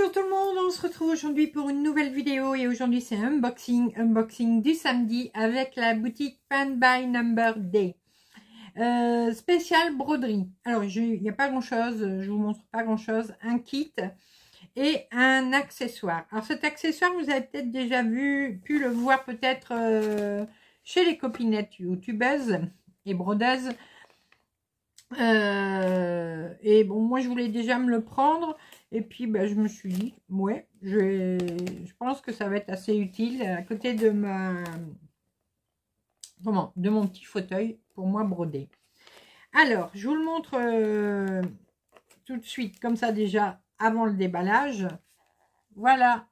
Bonjour tout le monde, on se retrouve aujourd'hui pour une nouvelle vidéo et aujourd'hui c'est unboxing, unboxing du samedi avec la boutique Pan by Number Day. Euh, spécial broderie. Alors il n'y a pas grand chose, je vous montre pas grand chose, un kit et un accessoire. Alors cet accessoire vous avez peut-être déjà vu, pu le voir peut-être euh, chez les copinettes youtubeuses et brodeuses. Euh, et bon moi je voulais déjà me le prendre et puis, ben, je me suis dit, ouais, je, pense que ça va être assez utile à côté de ma... Comment De mon petit fauteuil pour moi broder. Alors, je vous le montre euh, tout de suite, comme ça déjà, avant le déballage. Voilà.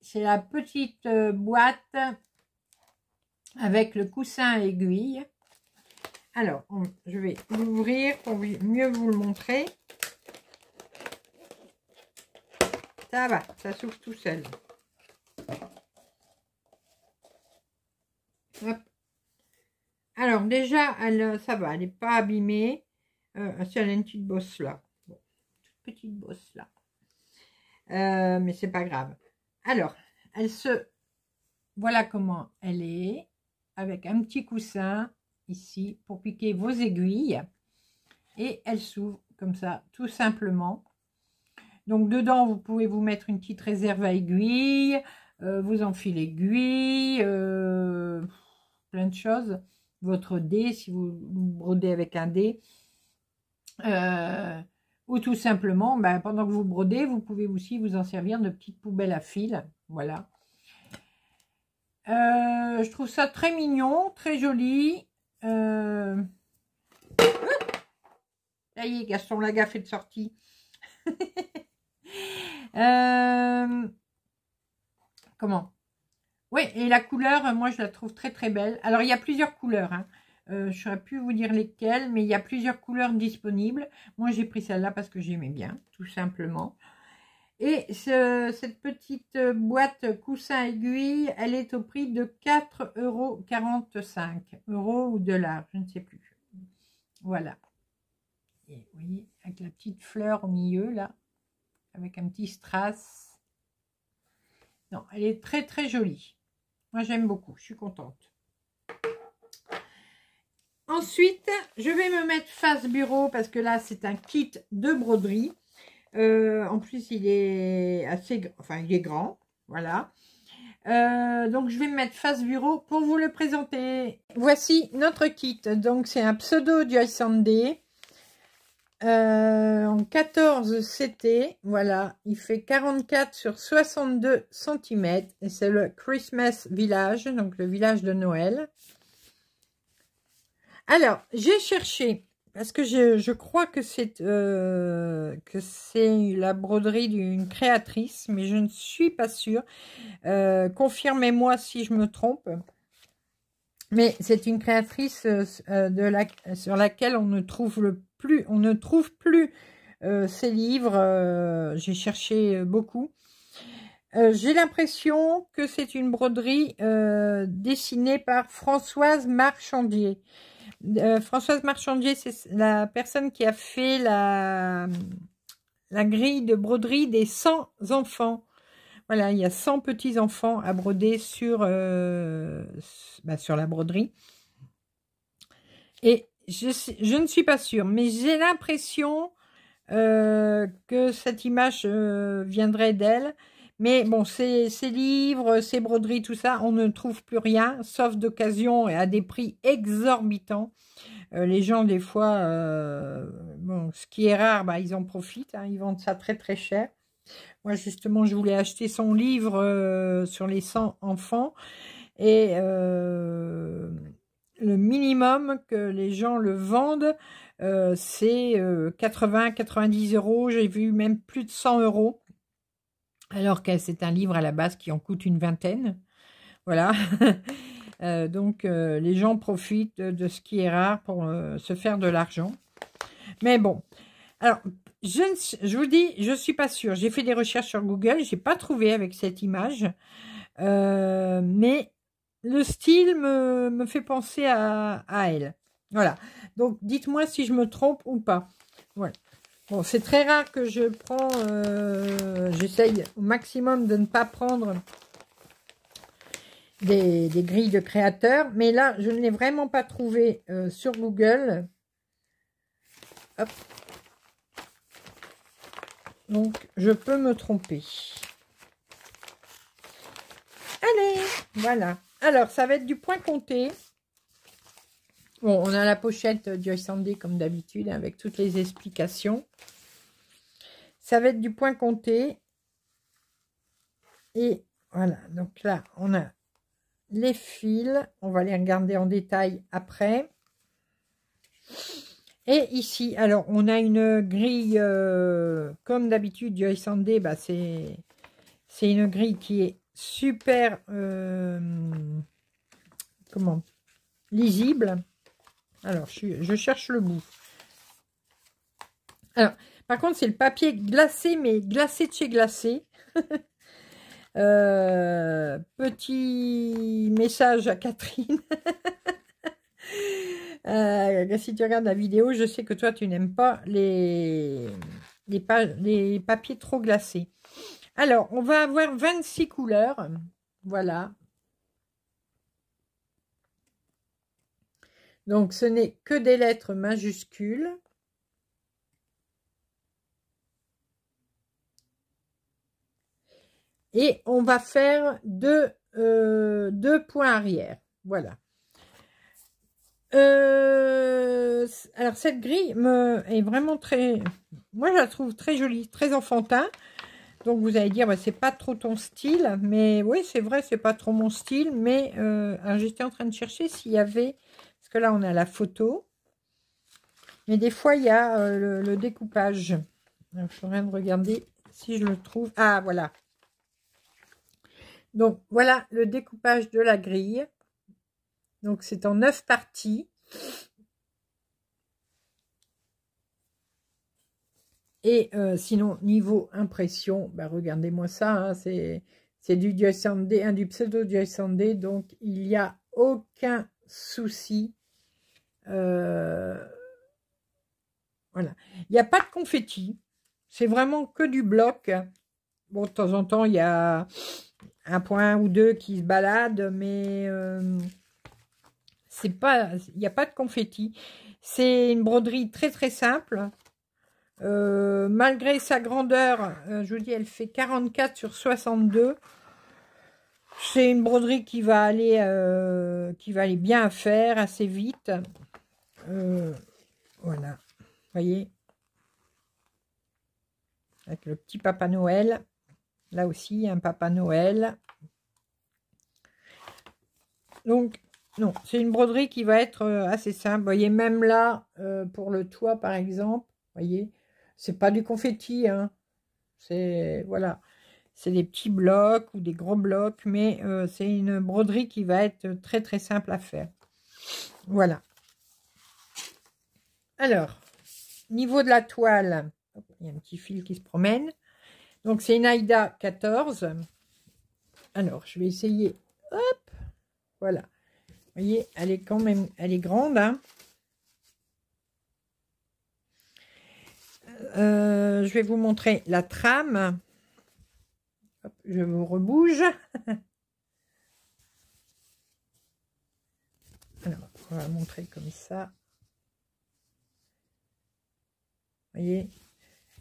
C'est la petite euh, boîte avec le coussin à aiguille. Alors, je vais l'ouvrir pour mieux vous le montrer. Ça va, ça s'ouvre tout seul. Alors déjà, elle, euh, ça va, elle n'est pas abîmée. Euh, elle a une petite bosse là. toute petite bosse là. Euh, mais c'est pas grave. Alors, elle se... Voilà comment elle est. Avec un petit coussin ici pour piquer vos aiguilles. Et elle s'ouvre comme ça, tout simplement. Donc dedans, vous pouvez vous mettre une petite réserve à aiguille, euh, vous enfilez l'aiguille aiguilles, euh, plein de choses. Votre dé, si vous brodez avec un dé. Euh, ou tout simplement, ben, pendant que vous brodez, vous pouvez aussi vous en servir de petites poubelles à fil. Voilà. je trouve ça très mignon, très joli. Ça y est, Gaston Lagaffe est de sortie. Euh, comment Oui, et la couleur, euh, moi, je la trouve très, très belle. Alors, il y a plusieurs couleurs. Hein. Euh, je saurais plus vous dire lesquelles, mais il y a plusieurs couleurs disponibles. Moi, j'ai pris celle-là parce que j'aimais bien, tout simplement. Et cette petite euh, boîte coussin aiguille, elle est au prix de 4,45 euros, euros ou dollars, je ne sais plus. Voilà. Et oui, avec la petite fleur au milieu, là avec un petit strass. Non, elle est très très jolie. Moi, j'aime beaucoup. Je suis contente. Ensuite, je vais me mettre face bureau parce que là, c'est un kit de broderie. Euh, en plus, il est assez... Enfin, il est grand. Voilà. Euh, donc, je vais me mettre face bureau pour vous le présenter. Voici notre kit. Donc, c'est un pseudo du Sunday. Euh, en 14 CT, voilà, il fait 44 sur 62 cm et c'est le Christmas Village, donc le village de Noël. Alors, j'ai cherché, parce que je, crois que c'est euh, que c'est la broderie d'une créatrice, mais je ne suis pas sûre. Euh, confirmez-moi si je me trompe. Mais c'est une créatrice de la, sur laquelle on ne trouve le on ne trouve plus euh, ces livres. Euh, j'ai cherché beaucoup. Euh, j'ai l'impression que c'est une broderie dessinée par Françoise Marchandier. Françoise Marchandier, c'est la personne qui a fait la, la grille de broderie des 100 enfants. Voilà, il y a 100 petits-enfants à broder sur, bah, sur la broderie. Et je, je, ne suis pas sûre, mais j'ai l'impression euh, que cette image euh, viendrait d'elle. Mais bon, ces, ces livres, ces broderies, tout ça, on ne trouve plus rien, sauf d'occasion et à des prix exorbitants. Euh, les gens, des fois, euh, bon, ce qui est rare, bah, ils en profitent, hein, ils vendent ça très très cher. Moi, justement, je voulais acheter son livre sur les 100 enfants. Et le minimum que les gens le vendent, euh, c'est 80, euh, 90 euros. J'ai vu même plus de 100 euros. Alors que c'est un livre à la base qui en coûte une vingtaine. Voilà. Euh, donc les gens profitent de ce qui est rare pour se faire de l'argent. Mais bon. Alors, je, ne, je vous dis, je ne suis pas sûre. J'ai fait des recherches sur Google. Je n'ai pas trouvé avec cette image. mais le style me, fait penser à, elle. Voilà. Donc, dites-moi si je me trompe ou pas. Voilà. Bon, c'est très rare que je prends... Euh, j'essaye au maximum de ne pas prendre des, grilles de créateurs. Mais là, je ne l'ai vraiment pas trouvé euh, sur Google. Hop. Donc, je peux me tromper. Allez, voilà. Alors, ça va être du point compté. Bon, on a la pochette du Sandé, comme d'habitude, hein, avec toutes les explications. Ça va être du point compté. Et voilà, donc là, on a les fils. On va les regarder en détail après. Et ici, alors, on a une grille, euh, comme d'habitude, du Sandé, bah, c'est une grille qui est super euh, comment lisible. Alors, je, cherche le bout. Alors, par contre, c'est le papier glacé, mais glacé de chez glacé. Euh, petit message à Catherine. si euh, tu regardes la vidéo, je sais que toi, tu n'aimes pas les, les papiers trop glacés. Alors, on va avoir 26 couleurs. Voilà. Donc, ce n'est que des lettres majuscules. Et on va faire deux, euh, points arrière. Voilà. Euh, alors, cette grille me, est vraiment très... Moi, je la trouve très jolie, très enfantin. Donc vous allez dire, bah, c'est pas trop ton style, mais oui, c'est vrai, c'est pas trop mon style, mais euh, j'étais en train de chercher s'il y avait, parce que là on a la photo, mais des fois il y a euh, le, découpage. je vais de regarder si je le trouve. Ah voilà. Donc voilà le découpage de la grille. Donc c'est en neuf parties. Et euh, sinon, niveau impression, bah, regardez-moi ça, hein, c'est du Sandé, un du pseudo Sandé, donc il n'y a aucun souci. Euh, voilà. Il n'y a pas de confetti, c'est vraiment que du bloc. Bon, de temps en temps, il y a un point ou deux qui se baladent, mais euh, c'est pas, il n'y a pas de confetti. C'est une broderie très très simple. Euh, malgré sa grandeur, euh, je vous dis, elle fait 44 sur 62. C'est une broderie qui va aller, euh, qui va aller bien à faire, assez vite. voilà, voyez, avec le petit Papa Noël. Là aussi, un Papa Noël. Donc, non, c'est une broderie qui va être assez simple. voyez, même là, pour le toit, par exemple, voyez, c'est pas du confetti, hein. C'est, voilà, c'est des petits blocs ou des gros blocs, mais euh, c'est une broderie qui va être très très simple à faire. Voilà. Alors, niveau de la toile, il y a un petit fil qui se promène. Donc, c'est une Aïda 14. Alors, je vais essayer. Hop, voilà. Vous voyez, elle est quand même, elle est grande. Hein. Euh, je vais vous montrer la trame. je vous rebouge. on va montrer comme ça. Vous voyez,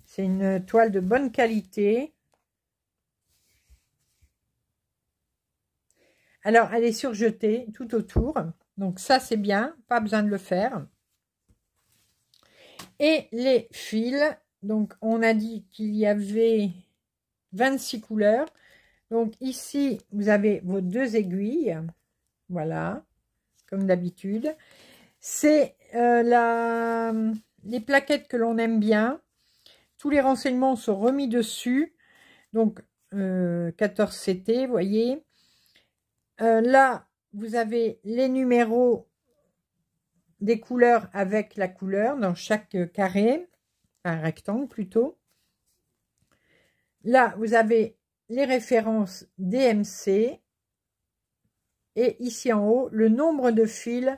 c'est une toile de bonne qualité. Alors, elle est surjetée tout autour. Donc, ça, c'est bien. Pas besoin de le faire. Et les fils, donc, on a dit qu'il y avait 26 couleurs. Donc, ici, vous avez vos deux aiguilles. Voilà, comme d'habitude. C'est euh, la, les plaquettes que l'on aime bien. Tous les renseignements sont remis dessus. Donc, 14 euh, CT, vous voyez. Euh, là, vous avez les numéros des couleurs avec la couleur dans chaque carré un rectangle plutôt. Là, vous avez les références DMC. Et ici en haut, le nombre de fils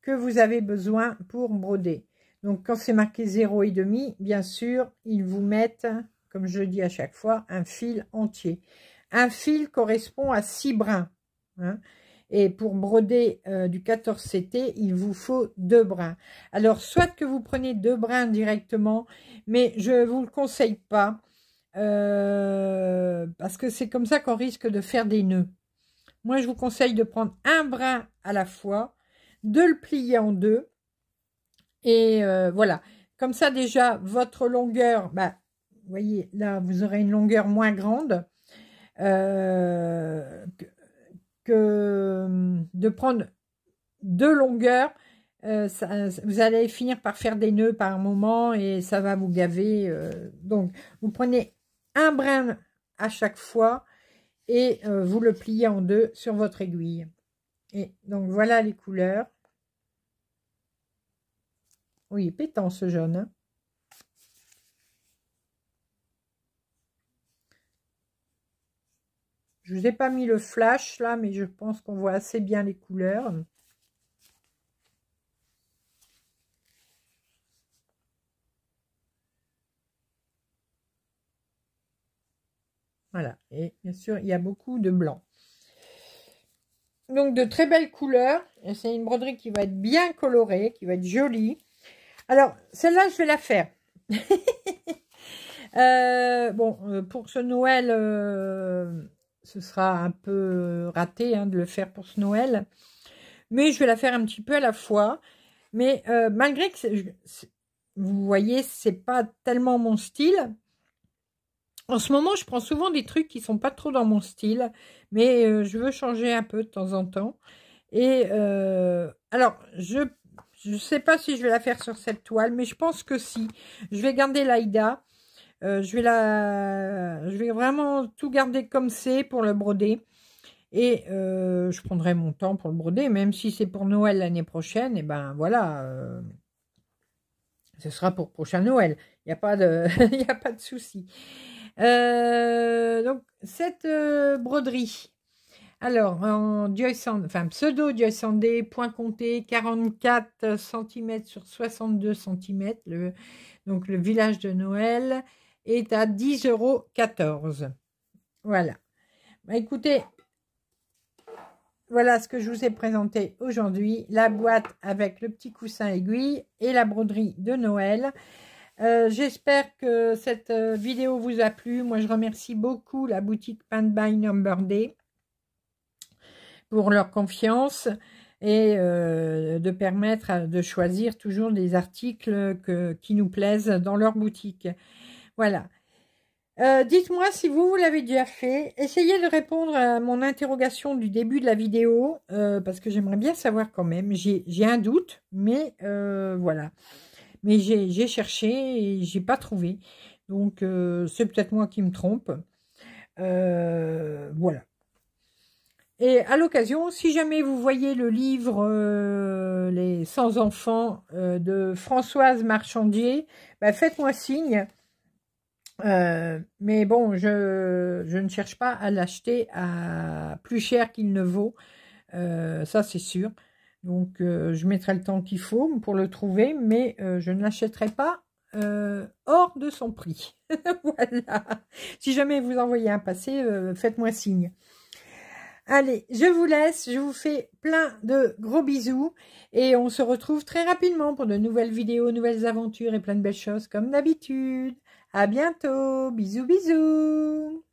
que vous avez besoin pour broder. Donc, quand c'est marqué 0 et demi, bien sûr, ils vous mettent, comme je dis à chaque fois, un fil entier. Un fil correspond à six brins. Hein. Et pour broder euh, du 14CT, il vous faut deux brins. Alors, soit que vous prenez deux brins directement, mais je vous le conseille pas. Euh, parce que c'est comme ça qu'on risque de faire des nœuds. Moi, je vous conseille de prendre un brin à la fois, de le plier en deux. Et euh, voilà. Comme ça, déjà, votre longueur, bah, vous voyez, là, vous aurez une longueur moins grande que de prendre deux longueurs euh, vous allez finir par faire des nœuds par moment et ça va vous gaver. Euh. donc, vous prenez un brin à chaque fois et euh, vous le pliez en deux sur votre aiguille. Et donc, voilà les couleurs. Oui, pétant ce jaune. Hein. Je vous ai pas mis le flash là, mais je pense qu'on voit assez bien les couleurs. Voilà, et bien sûr, il y a beaucoup de blanc. Donc, de très belles couleurs. C'est une broderie qui va être bien colorée, qui va être jolie. Alors, celle-là, je vais la faire. Euh, bon, euh, pour ce Noël, euh, ce sera un peu euh, raté hein, de le faire pour ce Noël. Mais je vais la faire un petit peu à la fois. Mais euh, malgré que, vous voyez, c'est pas tellement mon style. En ce moment, je prends souvent des trucs qui ne sont pas trop dans mon style. Mais euh, je veux changer un peu de temps en temps. Et alors, je ne sais pas si je vais la faire sur cette toile, mais je pense que si. Je vais garder l'Aïda. Euh, je, vais vraiment tout garder comme c'est pour le broder. Et euh, je prendrai mon temps pour le broder, même si c'est pour Noël l'année prochaine, et eh ben voilà, euh, ce sera pour prochain Noël. Il n'y a pas de, y souci. donc cette broderie, alors en enfin pseudo point compté 44 cm sur 62 cm, donc le village de Noël est à 10,14 euros. Voilà. Bah, écoutez, voilà ce que je vous ai présenté aujourd'hui. La boîte avec le petit coussin aiguille et la broderie de Noël. Euh, j'espère que cette euh, vidéo vous a plu. Moi, je remercie beaucoup la boutique Paint by Number Day pour leur confiance et euh, de permettre de choisir toujours des articles que, qui nous plaisent dans leur boutique. Voilà. Euh, dites-moi si vous, vous l'avez déjà fait. Essayez de répondre à mon interrogation du début de la vidéo, euh, parce que j'aimerais bien savoir quand même. J'ai un doute, mais euh, voilà. Mais j'ai cherché et j'ai pas trouvé. Donc, c'est peut-être moi qui me trompe. voilà. Et à l'occasion, si jamais vous voyez le livre Les sans enfants de Françoise Marchandier, bah, faites-moi signe. Euh, mais bon, je, ne cherche pas à l'acheter à plus cher qu'il ne vaut. Euh, ça, c'est sûr. Donc, euh, je mettrai le temps qu'il faut pour le trouver, mais je ne l'achèterai pas hors de son prix. voilà. Si jamais vous envoyez un passé, faites-moi signe. Allez, je vous laisse. Je vous fais plein de gros bisous. Et on se retrouve très rapidement pour de nouvelles vidéos, nouvelles aventures et plein de belles choses comme d'habitude. À bientôt. Bisous, bisous.